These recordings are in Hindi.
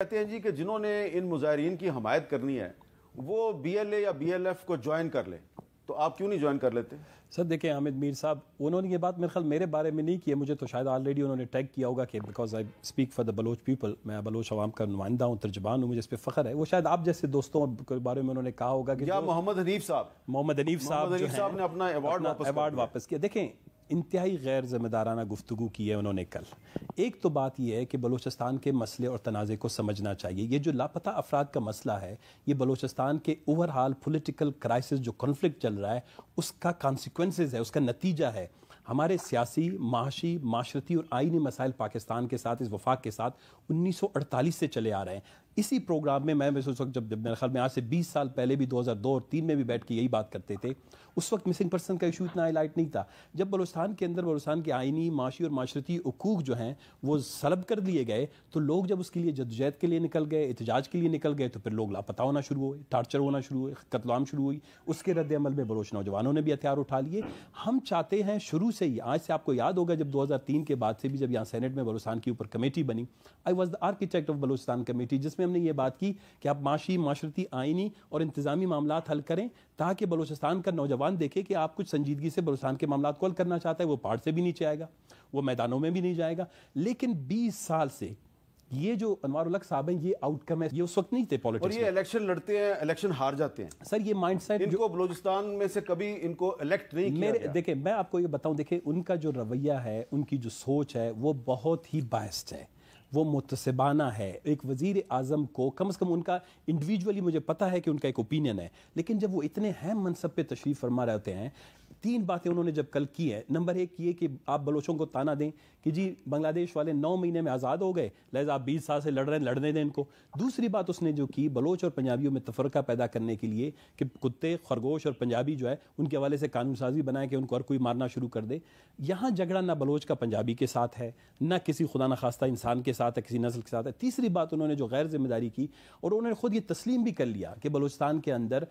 कहते हैं जी कि जिन्होंने इन मुजाहरीन की हमायत करनी है वो बी एल ए या बी एल एफ को ज्वाइन कर ले तो आप क्यों नहीं ज्वाइन कर लेते सर देखिए हामिद मीर साहब उन्होंने ये बात मेरे ख्याल मेरे बारे में नहीं किया मुझे तो शायद ऑलरेडी उन्होंने टैग किया होगा कि because I speak for the Baloch people मैं बलोच आवाम का नुमाइंदा हूँ तर्जबान हूँ मुझे इस पर फ़ख्र है वो शायद आप जैसे दोस्तों के बारे में उन्होंने कहा होगा कि मोहम्मद हनीफ साहब मोहम्मद हनीफ साहब ने अपना अवार्ड वापस किया देखें इंतहाई गैर जिम्मेदाराना गुफ्तु की है उन्होंने कल एक तो बात यह है कि बलोचिस्तान के मसले और तनाज़े को समझना चाहिए ये जो लापता अफराद का मसला है ये बलोचिस्तान के ओवरऑल पोलिटिकल क्राइसिस जो कॉन्फ्लिक्ट चल रहा है उसका कॉन्सिक्वेंस है उसका नतीजा है हमारे सियासी माशी माशरती और आइनी मसाइल पाकिस्तान के साथ इस वफाक के साथ 1948 से चले आ रहे हैं इसी प्रोग्राम में मैं उस वक्त जब जब मेरे ख्याल में आज से 20 साल पहले भी 2002 और तीन में भी बैठ के यही बात करते थे उस वक्त मिसिंग पर्सन का इशू इतना हाईलाइट नहीं था जब बलोस्तान के अंदर बलोस्तान के आइनी माशी और माशरती हकूक जो हैं वो सलब कर दिए गए तो लोग जब उसके लिए जदोजहद के लिए निकल गए एहतजाज के लिए निकल गए तो फिर लोग लापता होना शुरू हुए टार्चर होना शुरू हुए कतलाम शुरू हुई उसके रद्द अमल में बलोच नौजवानों ने भी हथियार उठा लिए हम चाहते हैं शुरू से ही आज से आपको याद होगा जब तीन के बाद से भी जब यहाँ सेनेट में बलोस्तान के ऊपर कमेटी बनी I was the architect of Balochistan committee जिसमें हमने ये बात की कि आप माशी माशरती आइनी और इंतजामी मामला हल करें ताकि बलोचिस्तान का नौजवान देखे कि आप कुछ संजीदगी से बलोचिस्तान के मामला को हल करना चाहता है वो पहाड़ से भी नीचे आएगा वो मैदानों में भी नहीं जाएगा लेकिन बीस साल से ये जो अनवारुल्लक साहब हैं ये आउटकम है ये उस वक्त नहीं थे पॉलिटिक्स और ये इलेक्शन लड़ते हैं इलेक्शन हार जाते हैं सर ये माइंड सेट इनको बलूचिस्तान में से कभी इनको इलेक्ट नहीं किया मेरे देखिए मैं आपको ये बताऊं देखिए उनका जो रवैया है उनकी जो सोच है वो बहुत ही बायस्ड है वो मुतसबाना है एक वजीर आजम को कम अज़ कम उनका इंडिविजुअली मुझे पता है कि उनका एक ओपिनियन है लेकिन जब वो इतने अहम मनसब पे तशरीफ़ फरमा रहते हैं तीन बातें उन्होंने जब कल की हैं नंबर एक ये कि आप बलोचों को ताना दें कि जी बांग्लादेश वाले नौ महीने में आज़ाद हो गए लहजा आप बीस साल से लड़ रहे हैं लड़ने दें इनको दूसरी बात उसने जो की बलोच और पंजाबियों में तफरका पैदा करने के लिए कि कुत्ते खरगोश और पंजाबी जो है उनके हवाले से कानून साजी बनाए कि उनको और कोई मारना शुरू कर दे यहाँ झगड़ा ना बलोच का पंजाबी के साथ है ना किसी खुदा न खास्ता इंसान के साथ है किसी नस्ल के साथ है तीसरी बात उन्होंने जो गैर जिम्मेदारी की और उन्होंने खुद ये तस्लीम भी कर लिया कि बलोचिस्तान के अंदर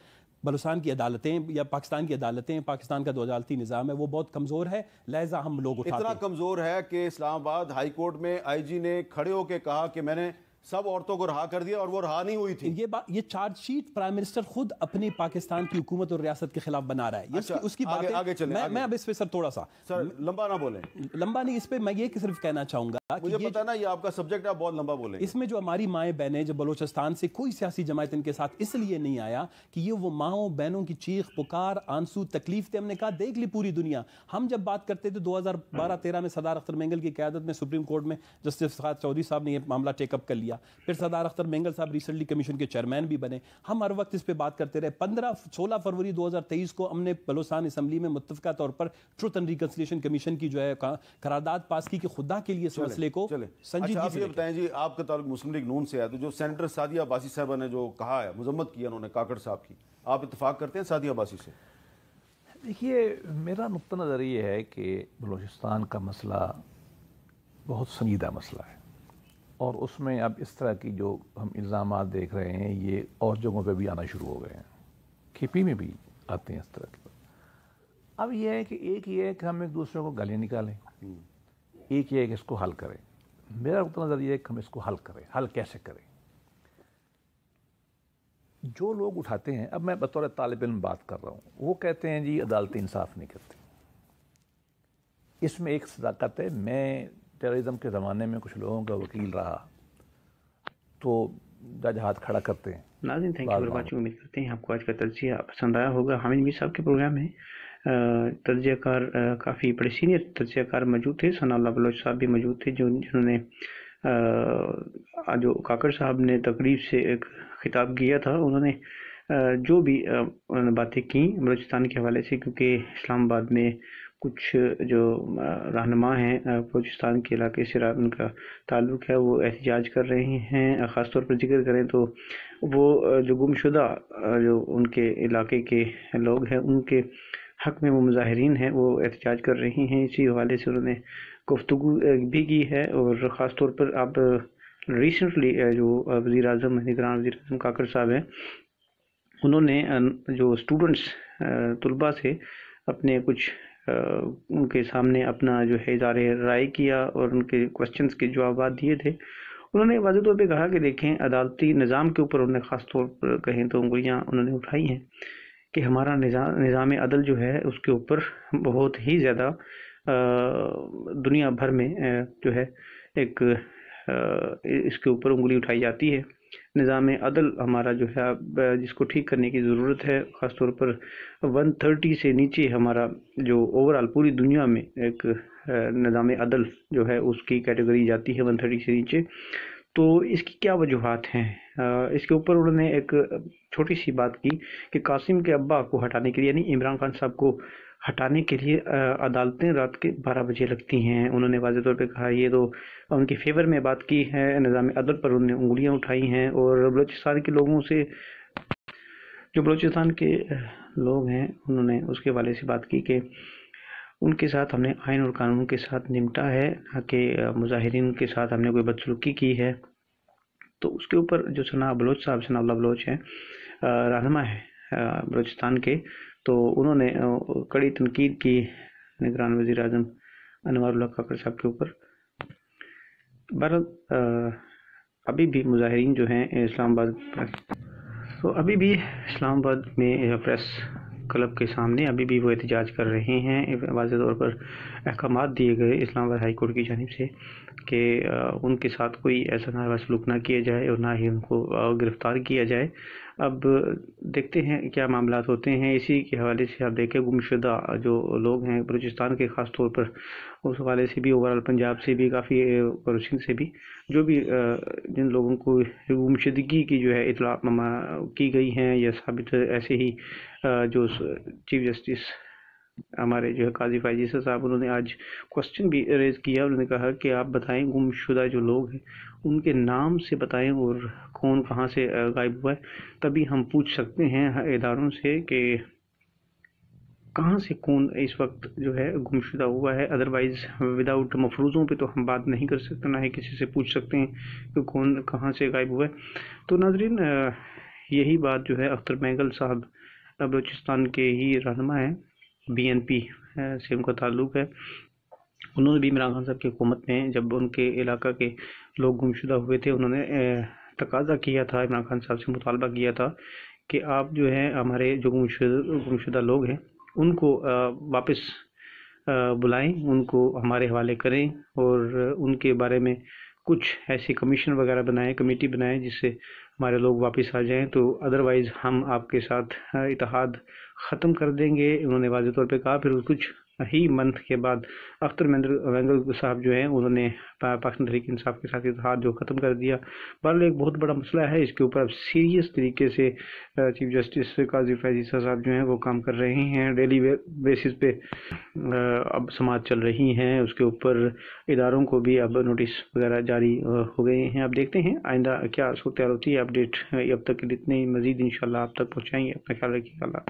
बलुस्तान की अदालतें या पाकिस्तान की अदालतें पाकिस्तान का दो अदालती निज़ाम है वो बहुत कमज़ोर है लहजा हम लोग इतना कमज़ोर है कि इस्लामाबाद हाई कोर्ट में आईजी ने खड़े होकर कहा कि मैंने सब औरतों को रहा कर दिया और वो रहा नहीं हुई थी ये बात ये चार्जशीट प्राइम मिनिस्टर खुद अपनी पाकिस्तान की हुकूमत और रियासत के खिलाफ बना रहा है अच्छा, उसकी, उसकी आगे, आगे चले, मैं, मैं अब इस पे सर थोड़ा सा सर लंबा ना बोले लंबा नहीं इस पे मैं ये सिर्फ कहना चाहूंगा मुझे पता ना ये आपका सब्जेक्ट आप बहुत लंबा बोले इसमें जो हमारी माए बहनें जो बलोचिस्तान से कोई सियासी जमायत इनके साथ इसलिए नहीं आया कि ये वो माओ बहनों की चीख पुकार आंसू तकलीफ थे हमने कहा देख ली पूरी दुनिया हम जब बात करते थे दो हजार बारह तेरह में सदार अख्तर मेंगल की क्यादत में सुप्रीम कोर्ट में जस्टिस चौधरी साहब ने यह मामला टेकअप कर लिया किया फिर सरदार अख्तर मेंगल साहब रिसेंटली कमीशन के चेयरमैन भी बने हम हर वक्त इस पर बात करते रहे पंद्रह सोलह फरवरी दो हज़ार तेईस को हमने बलोसान असम्बली में मुतफ़ा तौर पर ट्रुथ एंड रिकन्सलेशन कमीशन की जो है करारदाद पास की कि खुदा के लिए इस मसले को संजीव जी अच्छा, से बताएं जी आपका ताल्लुक मुस्लिम लीग नून से है तो जो सेंटर सादिया बासी साहब ने जो कहा है मजम्मत किया उन्होंने काकड़ साहब की आप इतफाक करते हैं सादिया बासी से देखिए मेरा नुक़ नज़र ये है कि बलूचिस्तान का मसला बहुत संजीदा मसला है और उसमें अब इस तरह की जो हम इल्ज़ाम देख रहे हैं ये और जगहों पे भी आना शुरू हो गए हैं खेपी में भी आते हैं इस तरह के अब यह है कि एक ये है कि हम एक दूसरे को गले निकालें एक ये है कि इसको हल करें मेरा उतना नज़रिया है कि हम इसको हल करें हल कैसे करें जो लोग उठाते हैं अब मैं बतौर तालब इन बात कर रहा हूँ वो कहते हैं जी अदालत इंसाफ नहीं करती इसमें एक सदाकत है मैं टेररिज्म के ज़माने में कुछ लोगों का वकील रहा तो जज हाथ खड़ा करते हैं नाजिन थैंक यू वाचिंग उम्मीद करते हैं आपको आज का तजिया पसंद आया होगा हामिद मीर साहब के प्रोग्राम में तजियाकार काफ़ी बड़े सीनियर तजियाकार मौजूद थे सना बलोच साहब भी मौजूद थे जो जिन्होंने जो काकर साहब ने तकरीब से एक खिताब किया था उन्होंने जो भी बातें की बलोचिस्तान के हवाले से क्योंकि इस्लामाबाद में कुछ जो रहनमा हैं बलोचिस्तान के इलाके से उनका ताल्लुक़ है वो एहतजाज कर रहे हैं ख़ास तौर पर जिक्र करें तो वो जो गुमशुदा जो उनके इलाके के लोग हैं उनके हक़ में वो मुजाहरीन हैं वो एहतजाज कर रही हैं इसी हवाले से उन्होंने गुफ्तु भी की है और ख़ास तौर पर आप रिसेंटली जो वज़ी अजम निगरान वजी अजम काकर साहब हैं उन्होंने जो स्टूडेंट्स तलबा से अपने कुछ उनके सामने अपना जो है इजार राय किया और उनके क्वेश्चंस के जवाब दिए थे उन्होंने वाजे तौर पर कहा कि देखें अदालती निज़ाम के ऊपर उन्होंने ख़ास तौर पर कहें तो उंगलियाँ उन्होंने उठाई हैं कि हमारा निज़ाम निज़ाम अदल जो है उसके ऊपर बहुत ही ज़्यादा दुनिया भर में जो है एक इसके ऊपर उंगली उठाई जाती है निज़ाम अदल हमारा जो है जिसको ठीक करने की ज़रूरत है ख़ास तौर पर 130 से नीचे हमारा जो ओवरऑल पूरी दुनिया में एक निज़ाम अदल जो है उसकी कैटेगरी जाती है 130 से नीचे तो इसकी क्या वजूहत हैं इसके ऊपर उन्होंने एक छोटी सी बात की कि कासिम के अब्बा को हटाने के लिए यानी इमरान खान साहब को हटाने के लिए अदालतें रात के बारह बजे लगती हैं उन्होंने वाजे तौर पर कहा ये तो उनके फेवर में बात की है निज़ाम अदल पर उन्होंने उंगलियाँ उठाई हैं और बलोचिस्तान के लोगों से जो बलोचिस्तान के लोग हैं उन्होंने उसके वाले से बात की कि उनके साथ हमने आयन और कानून के साथ निपटा है ना कि मुजाहरीन के साथ हमने कोई बदसलूकी की है तो उसके ऊपर जो सना बलोच साहब सना बलोच हैं रहनमा है बलोचिस्तान के तो उन्होंने कड़ी तनकीद की निगरान वजीर अजम अनवर काकर साहब के ऊपर बहर अभी भी मुजाहरीन जो हैं इस्लामाबाद तो अभी भी इस्लामाबाद में प्रेस क्लब के सामने अभी भी वो एहतजाज कर रहे हैं वाज तौर पर अहकाम दिए गए इस्लामाबाद हाई कोर्ट की जानब से कि उनके साथ कोई ऐसा नारा सलूक ना किया जाए और ना ही उनको गिरफ़्तार किया जाए अब देखते हैं क्या मामला होते हैं इसी के हवाले से आप देखें गुमशुदा जो लोग हैं बलूचिस्तान के ख़ास तौर पर उस वाले से भी ओवरऑल पंजाब से भी काफ़ी और से भी जो भी जिन लोगों को गुमशदगी की जो है इतला की गई हैं या साबित ऐसे ही जो चीफ जस्टिस हमारे जो है काजी फाइजी साहब उन्होंने आज क्वेश्चन भी रेज किया उन्होंने कहा कि आप बताएं गुमशुदा जो लोग हैं उनके नाम से बताएं और कौन कहाँ से गायब हुआ है तभी हम पूछ सकते हैं इदारों से कि कहाँ से कौन इस वक्त जो है गुमशुदा हुआ है अदरवाइज़ विदाउट मफरूज़ों पे तो हम बात नहीं कर सकते ना ही किसी से पूछ सकते हैं कि कौन कहाँ से गायब हुआ है तो नाजरीन यही बात जो है अख्तर बैगल साहब बलोचिस्तान के ही रहनमा हैं बी एन पी से उनका ताल्लुक है उन्होंने भी इमरान खान साहब की हुकूमत में जब उनके इलाका के लोग गुमशुदा हुए थे उन्होंने तकाजा किया था इमरान खान साहब से मुतालबा किया था कि आप जो है हमारे जो गुमशुदा गुमशुदा लोग हैं उनको वापस बुलाएं उनको हमारे हवाले करें और उनके बारे में कुछ ऐसी कमीशन वगैरह बनाएं कमेटी बनाएं जिससे हमारे लोग वापस आ जाएं तो अदरवाइज़ हम आपके साथ इतिहाद ख़त्म कर देंगे उन्होंने वाजे तौर पे कहा फिर कुछ ही मंथ के बाद अख्तर वेंगल साहब जो हैं उन्होंने पाकिस्तान तहरीक इंसाफ के साथ इजहार जो ख़त्म कर दिया बहरल एक बहुत बड़ा मसला है इसके ऊपर अब सीरियस तरीके से चीफ जस्टिस काजी फैजी साहब जो हैं वो काम कर रहे हैं डेली बेसिस पे अब समाज चल रही हैं उसके ऊपर इदारों को भी अब नोटिस वगैरह जारी हो गए हैं अब देखते हैं आइंदा क्या सूरत होती है अपडेट अब तक इतने मज़ीद इन आप तक पहुँचाएँगे अपना ख्याल रखिएगा